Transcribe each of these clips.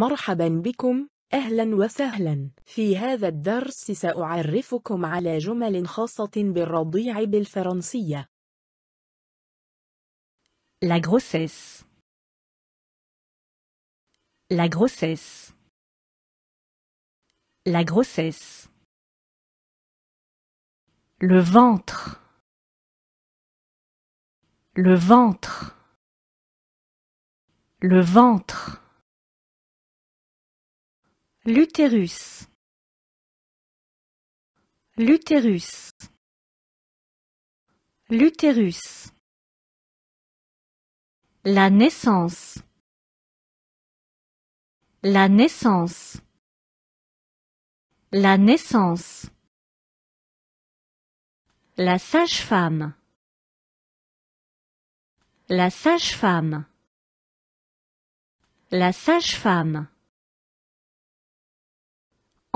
مرحبا بكم أهلا وسهلا في هذا الدرس سأعرفكم على جمل خاصة بالرضيع بالفرنسية La grossesse La grossesse La grossesse Le ventre Le ventre Le ventre L'utérus. L'utérus. L'utérus. La naissance. La naissance. La naissance. La sage-femme. La sage-femme. La sage-femme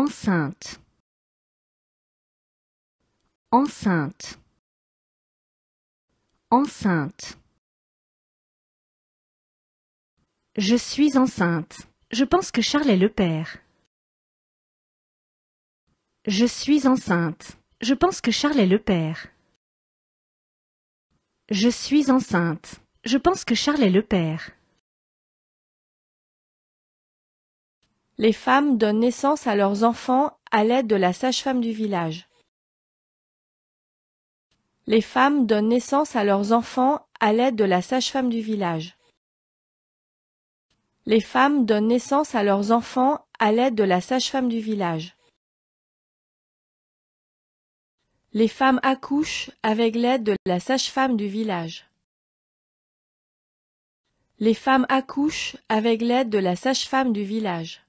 enceinte enceinte enceinte Je suis enceinte. Je pense que Charles est le père. Je suis enceinte. Je pense que Charles est le père. Je suis enceinte. Je pense que Charles est le père. les femmes donnent naissance à leurs enfants à l'aide de la sage-femme du village. Les femmes donnent naissance à leurs enfants à l'aide de la sage-femme du village. Les femmes donnent naissance à leurs enfants à l'aide de la sage-femme du village. Les femmes accouchent avec l'aide de la sage-femme du village. Les femmes accouchent avec l'aide de la sage-femme du village.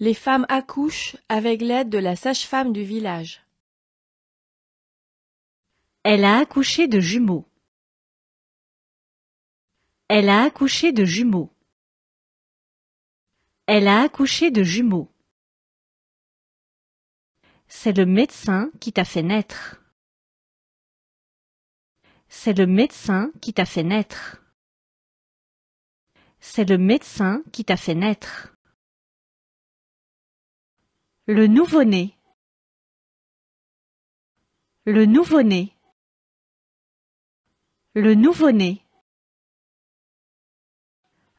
Les femmes accouchent avec l'aide de la sage-femme du village. Elle a accouché de jumeaux. Elle a accouché de jumeaux. Elle a accouché de jumeaux. C'est le médecin qui t'a fait naître. C'est le médecin qui t'a fait naître. C'est le médecin qui t'a fait naître. Le nouveau-né. Le nouveau-né. Le nouveau-né.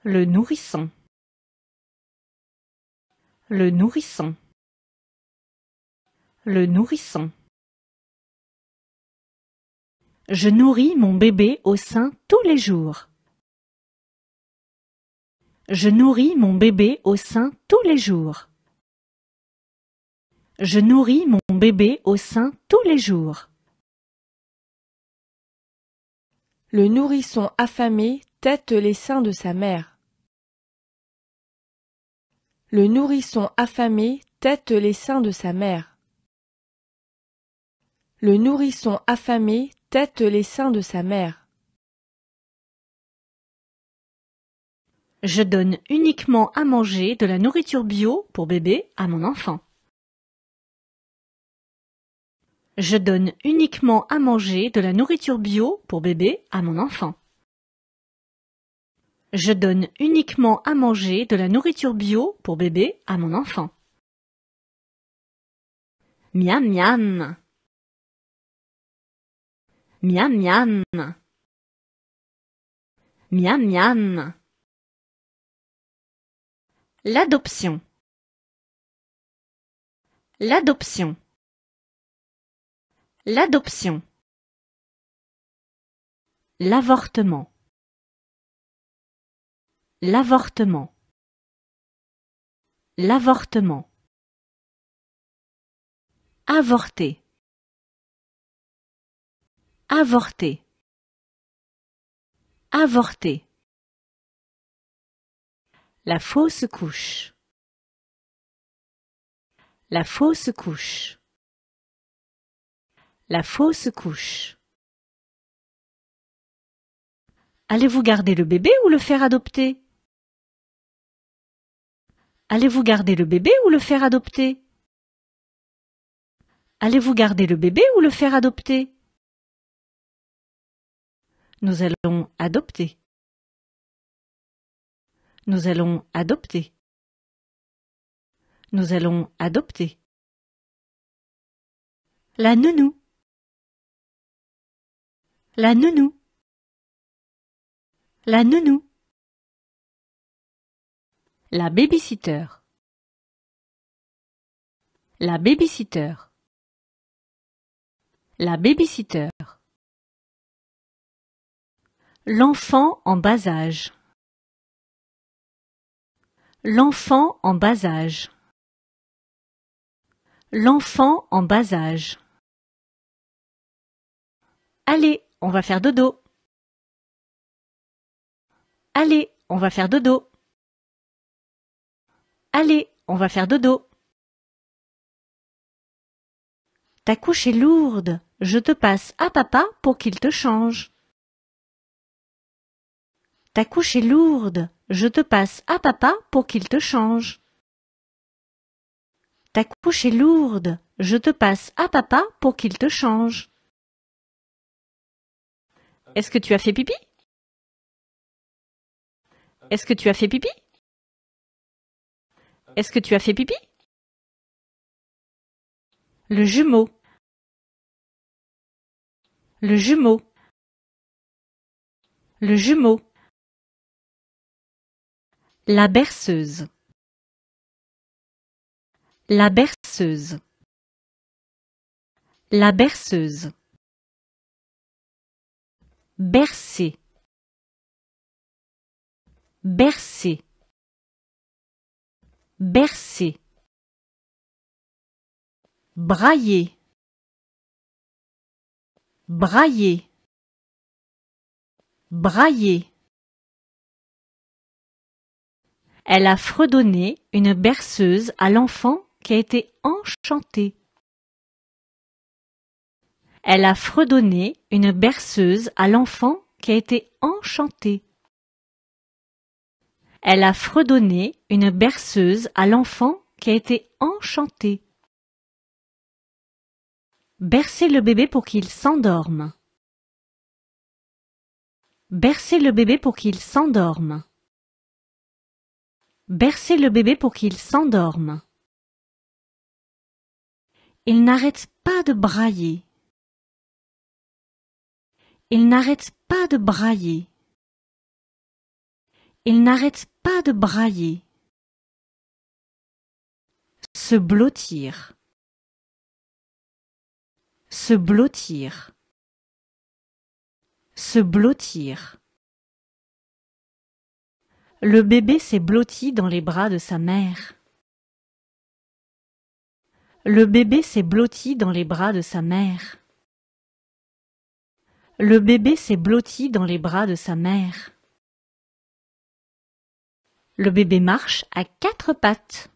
Le nourrisson. Le nourrisson. Le nourrisson. Je nourris mon bébé au sein tous les jours. Je nourris mon bébé au sein tous les jours. Je nourris mon bébé au sein tous les jours. Le nourrisson affamé tête les seins de sa mère. Le nourrisson affamé tête les seins de sa mère. Le nourrisson affamé tête les seins de sa mère. Je donne uniquement à manger de la nourriture bio pour bébé à mon enfant. Je donne uniquement à manger de la nourriture bio pour bébé à mon enfant. Je donne uniquement à manger de la nourriture bio pour bébé à mon enfant. Miam miam. Miam miam. Miam miam. L'adoption. L'adoption. L'adoption. L'avortement. L'avortement. L'avortement. Avorter. Avorter. Avorter. La fausse couche. La fausse couche. La fausse couche. Allez-vous garder le bébé ou le faire adopter Allez-vous garder le bébé ou le faire adopter Allez-vous garder le bébé ou le faire adopter Nous allons adopter. Nous allons adopter. Nous allons adopter. La nounou. La nounou. La nounou. La babysitter. La babysitter. La babysitter. L'enfant en bas âge. L'enfant en bas âge. L'enfant en bas âge. Allez on va faire dodo. Allez, on va faire dodo. Allez, on va faire dodo. Ta couche est lourde, je te passe à papa pour qu'il te change. Ta couche est lourde, je te passe à papa pour qu'il te change. Ta couche est lourde, je te passe à papa pour qu'il te change. Est-ce que tu as fait pipi Est-ce que tu as fait pipi Est-ce que tu as fait pipi Le jumeau. Le jumeau. Le jumeau. La berceuse. La berceuse. La berceuse bercer bercer bercer brailler brailler brailler Elle a fredonné une berceuse à l'enfant qui a été enchanté. Elle a fredonné une berceuse à l'enfant qui a été enchanté. Elle a fredonné une berceuse à l'enfant qui a été enchanté. Bercer le bébé pour qu'il s'endorme. Bercer le bébé pour qu'il s'endorme. Bercer le bébé pour qu'il s'endorme. Il n'arrête pas de brailler. Il n'arrête pas de brailler. Il n'arrête pas de brailler. Se blottir. Se blottir. Se blottir. Le bébé s'est blotti dans les bras de sa mère. Le bébé s'est blotti dans les bras de sa mère. Le bébé s'est blotti dans les bras de sa mère. Le bébé marche à quatre pattes.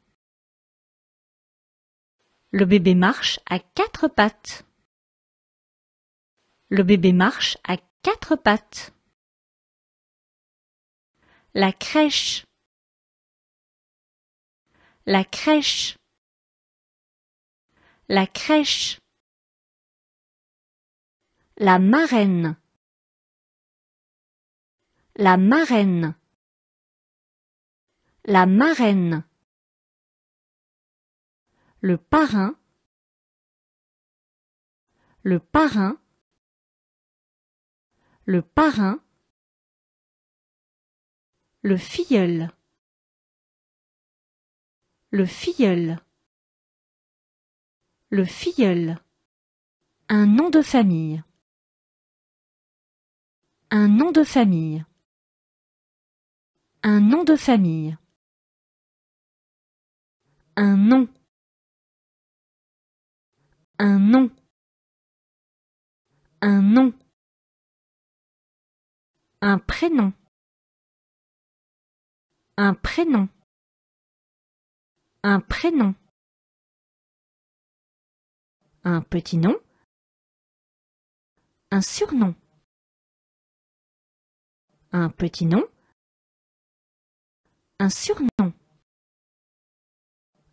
Le bébé marche à quatre pattes. Le bébé marche à quatre pattes. La crèche. La crèche. La crèche. La marraine. La marraine. La marraine. Le parrain. Le parrain. Le parrain. Le filleul. Le filleul. Le filleul. Un nom de famille. Un nom de famille. Un nom de famille. Un nom. Un nom. Un nom. Un prénom. Un prénom. Un prénom. Un petit nom. Un surnom un petit nom, un surnom,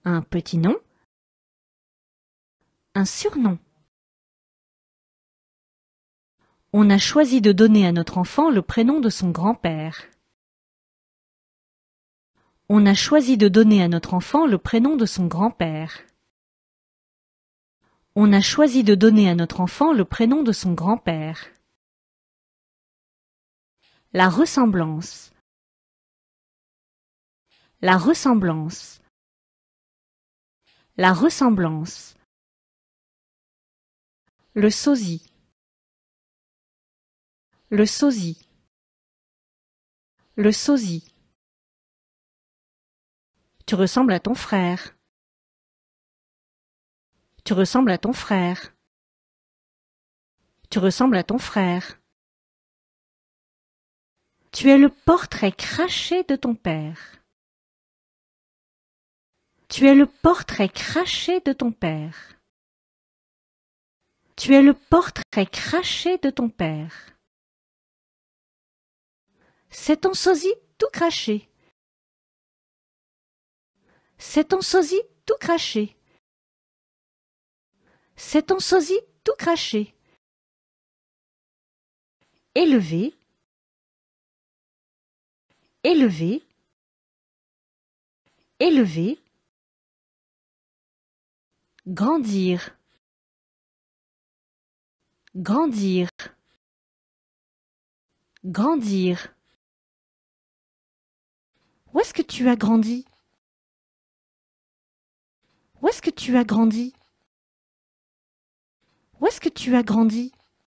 un petit nom, un surnom. On a choisi de donner à notre enfant le prénom de son grand-père. On a choisi de donner à notre enfant le prénom de son grand-père. On a choisi de donner à notre enfant le prénom de son grand-père. La ressemblance. La ressemblance. La ressemblance. Le sosie. Le sosie. Le sosie. Tu ressembles à ton frère. Tu ressembles à ton frère. Tu ressembles à ton frère. Tu es le portrait craché de ton père. Tu es le portrait craché de ton père. Tu es le portrait craché de ton père. C'est ton sosie tout craché. C'est ton sosie tout craché. C'est ton sosie tout craché. Élevé, élevé élevé grandir grandir grandir Où est-ce que tu as grandi Où est-ce que tu as grandi Où est-ce que tu as grandi